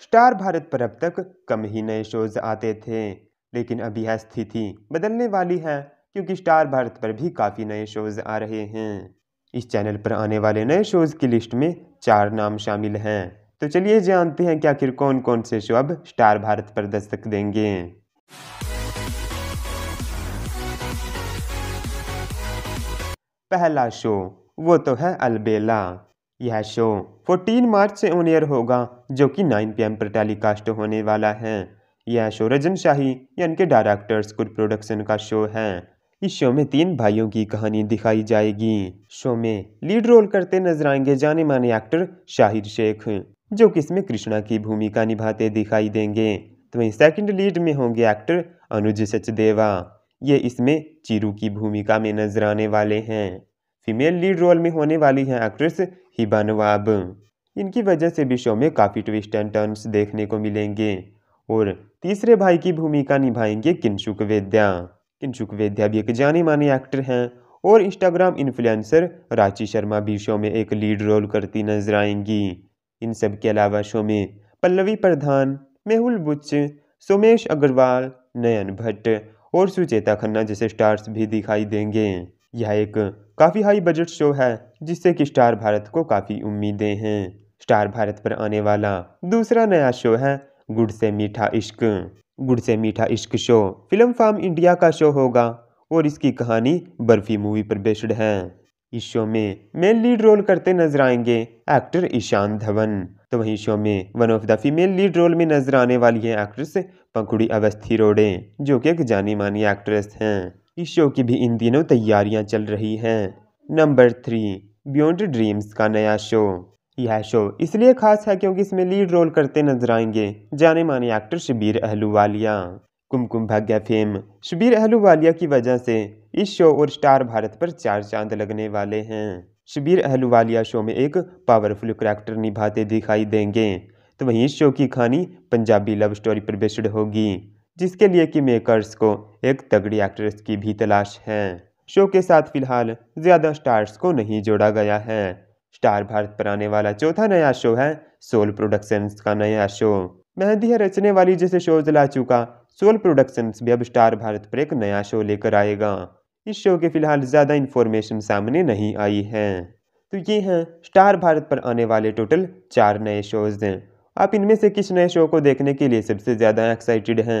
star Bharat पर अब तक कम ही नए शोज आते थे लेकिन अब यह स्थिति बदलने वाली है क्योंकि स्टार भारत पर भी काफ़ी नए शोज आ रहे हैं इस चैनल पर आने वाले नए शोज की लिस्ट में चार नाम शामिल हैं तो चलिए जानते हैं कि आखिर कौन कौन से शो अब स्टार भारत पर दस्तक देंगे पहला शो वो तो है अलबेला यह शो 14 मार्च से ऑन एयर होगा जो कि 9 पीएम पर टेलीकास्ट होने वाला है यह शो रजन शाही यानी के डायरेक्टर्स गुड प्रोडक्शन का शो है इस शो में तीन भाइयों की कहानी दिखाई जाएगी शो में लीड रोल करते नजर आएंगे जाने माने एक्टर शाहिर शेख जो कि इसमें कृष्णा की भूमिका निभाते दिखाई देंगे तो वही सेकेंड लीड में होंगे एक्टर अनुज सचदेवा ये इसमें चिरू की भूमिका में नजर आने वाले हैं फीमेल लीड रोल में होने वाली हैं एक्ट्रेस हिबा नवाब इनकी वजह से भी शो में काफ़ी ट्विस्ट एंड टर्न्स देखने को मिलेंगे और तीसरे भाई की भूमिका निभाएंगे किंशुक वेद्या किंचुक वेद्या भी एक जाने माने एक्टर हैं और इंस्टाग्राम इन्फ्लुएंसर रांची शर्मा भी शो में एक लीड रोल करती नजर आएंगी इन सब के अलावा शो में पल्लवी प्रधान मेहुल बुच्च सोमेश अग्रवाल नयन भट्ट और सुचेता खन्ना जैसे स्टार्स भी दिखाई देंगे यह एक काफ़ी हाई बजट शो है जिससे कि स्टार भारत को काफ़ी उम्मीदें हैं स्टार भारत पर आने वाला दूसरा नया शो है गुड़ से मीठा इश्क गुड़ Se Meetha Ishq show film farm India का शो होगा और इसकी कहानी बर्फी मूवी पर बेस्ड है इस शो में मेन लीड रोल करते नजर आएंगे एक्टर ईशान धवन तो वहीं शो में one of the female lead role में नजर आने वाली है एक्ट्रेस पंखुड़ी अवस्थी रोडे जो कि एक जानी मानी एक्ट्रेस हैं इस शो की भी इन दिनों तैयारियां चल रही हैं नंबर थ्री बियॉन्ड ड्रीम्स का नया शो यह शो इसलिए खास है क्योंकि इसमें लीड रोल करते नजर आएंगे जाने माने एक्टर शबीर अहलूवालिया कुमकुम भाग्य फेम शबीर अहलूवालिया की वजह से इस शो और स्टार भारत पर चार चांद लगने वाले हैं शबीर अहलूवालिया शो में एक पावरफुल करैक्टर निभाते दिखाई देंगे तो वहीं इस शो की कहानी पंजाबी लव स्टोरी पर बेस्ड होगी जिसके लिए कि मेकर्स को एक तगड़ी एक्ट्रेस की भी तलाश है शो के साथ फिलहाल ज़्यादा स्टार्स को नहीं जोड़ा गया है स्टार भारत पर आने वाला चौथा नया शो है सोल प्रोडक्शंस का नया शो मेहंदी है रचने वाली जैसे शो जला चुका सोल प्रोडक्शंस भी अब स्टार भारत पर एक नया शो लेकर आएगा इस शो के फिलहाल ज़्यादा इन्फॉर्मेशन सामने नहीं आई है तो ये हैं स्टार भारत पर आने वाले टोटल चार नए शोज़ हैं आप इनमें से किस नए शो को देखने के लिए सबसे ज़्यादा एक्साइटेड हैं